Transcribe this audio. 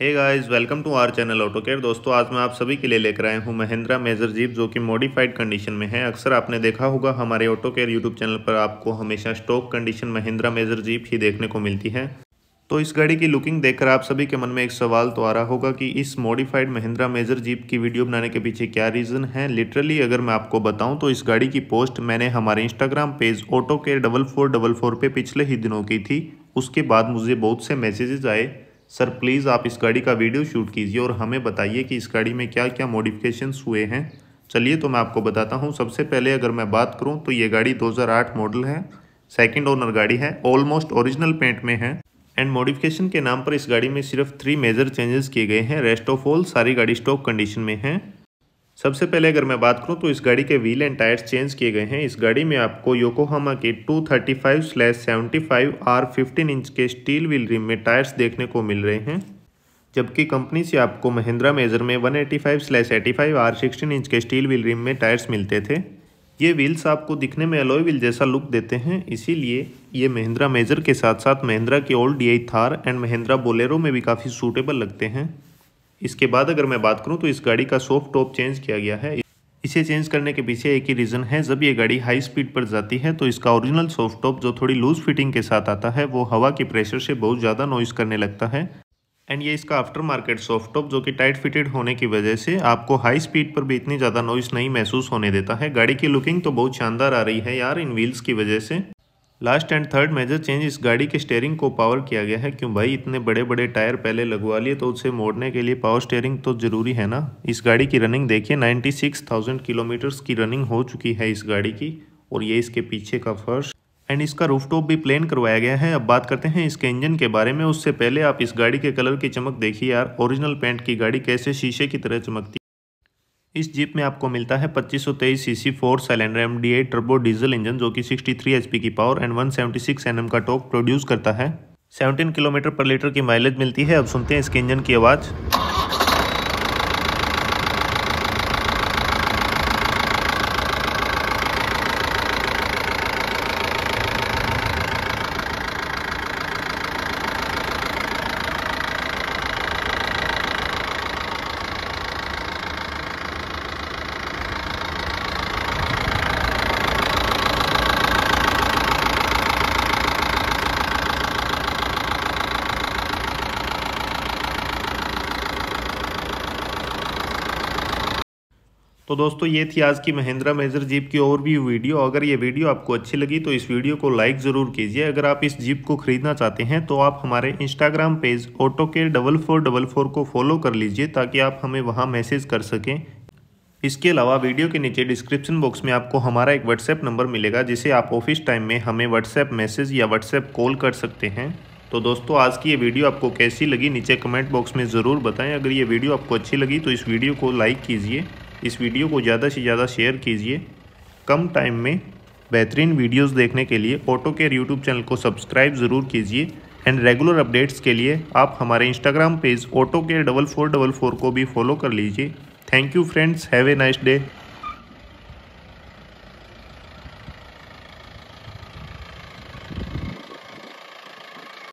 hey guys welcome to our channel Auto Care दोस्तों आज मैं आप सभी के लिए लेकर आया हूँ महिंद्रा मेजर जीप जो कि मॉडिफाइड कंडीशन में है अक्सर आपने देखा होगा हमारे ऑटो केयर यूट्यूब चैनल पर आपको हमेशा stock condition Mahindra Major jeep ही देखने को मिलती है तो इस गाड़ी की लुकिंग देखकर आप सभी के मन में एक सवाल तो आ रहा होगा कि इस मॉडिफाइड महिंद्रा मेजर जीप की वीडियो बनाने के पीछे क्या रीज़न है लिटरली अगर मैं आपको बताऊं तो इस गाड़ी की पोस्ट मैंने हमारे Instagram page auto care double four double four पर पिछले ही दिनों की थी उसके बाद मुझे बहुत से मैसेजेस आए सर प्लीज़ आप इस गाड़ी का वीडियो शूट कीजिए और हमें बताइए कि इस गाड़ी में क्या क्या मॉडिफिकेशंस हुए हैं चलिए तो मैं आपको बताता हूँ सबसे पहले अगर मैं बात करूँ तो ये गाड़ी 2008 मॉडल है सेकंड ओनर गाड़ी है ऑलमोस्ट ओरिजिनल पेंट में है एंड मॉडिफिकेशन के नाम पर इस गाड़ी में सिर्फ थ्री मेजर चेंजेस किए गए हैं रेस्ट ऑफ ऑल सारी गाड़ी स्टॉक कंडीशन में है सबसे पहले अगर मैं बात करूं तो इस गाड़ी के व्हील एंड टायर्स चेंज किए गए हैं इस गाड़ी में आपको योकोहामा के 235 slash seventy five R fifteen inch के स्टील व्हील रिम में टायर्स देखने को मिल रहे हैं जबकि कंपनी से आपको महिंद्रा मेजर में 185 slash eighty five R sixteen inch के स्टील व्हील रिम में टायर्स मिलते थे ये व्हील्स आपको दिखने में अलोई व्हील जैसा लुक देते हैं इसीलिए ये महिंद्रा मेजर के साथ साथ महिंद्रा के old D Thar and Mahindra Bolero में भी काफ़ी सूटेबल लगते हैं इसके बाद अगर मैं बात करूँ तो इस गाड़ी का सॉफ्ट टॉप चेंज किया गया है इसे चेंज करने के पीछे एक ही रीज़न है जब ये गाड़ी हाई स्पीड पर जाती है तो इसका ओरिजिनल सॉफ्ट टॉप जो थोड़ी लूज फिटिंग के साथ आता है वो हवा के प्रेशर से बहुत ज़्यादा नॉइज़ करने लगता है एंड ये इसका आफ्टर मार्केट सॉफ्ट टॉप जो कि टाइट फिटेड होने की वजह से आपको हाई स्पीड पर भी इतनी ज़्यादा नॉइस नहीं महसूस होने देता है गाड़ी की लुकिंग तो बहुत शानदार आ रही है यार इन व्हील्स की वजह से last and third major change इस गाड़ी के स्टेयरिंग को पावर किया गया है क्यों भाई इतने बड़े बड़े टायर पहले लगवा लिए तो उसे मोड़ने के लिए पावर स्टेयरिंग तो ज़रूरी है ना इस गाड़ी की रनिंग देखिए 96,000 किलोमीटर्स की रनिंग हो चुकी है इस गाड़ी की और ये इसके पीछे का फर्श एंड इसका रूफटॉप भी प्लेन करवाया गया है अब बात करते हैं इसके इंजन के बारे में उससे पहले आप इस गाड़ी के कलर की चमक देखिए यार ओरिजिनल पेंट की गाड़ी कैसे शीशे की तरह चमकती इस जीप में आपको मिलता है 2523 CC four cylinder M D turbo diesel engine जो कि 63 एचपी की पावर एंड 176 एम का टॉक प्रोड्यूस करता है 17 किलोमीटर पर लीटर की माइलेज मिलती है अब सुनते हैं इसके इंजन की आवाज़ तो दोस्तों ये थी आज की महिंद्रा मेजर जीप की भी वीडियो अगर ये वीडियो आपको अच्छी लगी तो इस वीडियो को लाइक ज़रूर कीजिए अगर आप इस जीप को खरीदना चाहते हैं तो आप हमारे इंस्टाग्राम पेज ऑटो के डबल फोर डबल फोर को फॉलो कर लीजिए ताकि आप हमें वहाँ मैसेज कर सकें इसके अलावा वीडियो के नीचे डिस्क्रिप्शन बॉक्स में आपको हमारा एक व्हाट्सएप नंबर मिलेगा जिसे आप ऑफिस टाइम में हमें व्हाट्सएप मैसेज या व्हाट्सएप कॉल कर सकते हैं तो दोस्तों आज की ये वीडियो आपको कैसी लगी नीचे कमेंट बॉक्स में ज़रूर बताएं अगर ये वीडियो आपको अच्छी लगी तो इस वीडियो को लाइक कीजिए इस वीडियो को ज़्यादा से ज़्यादा शेयर कीजिए कम टाइम में बेहतरीन वीडियोस देखने के लिए ऑटो केयर यूट्यूब चैनल को सब्सक्राइब ज़रूर कीजिए एंड रेगुलर अपडेट्स के लिए आप हमारे Instagram page auto care double four double four को भी फॉलो कर लीजिए thank you friends have a nice day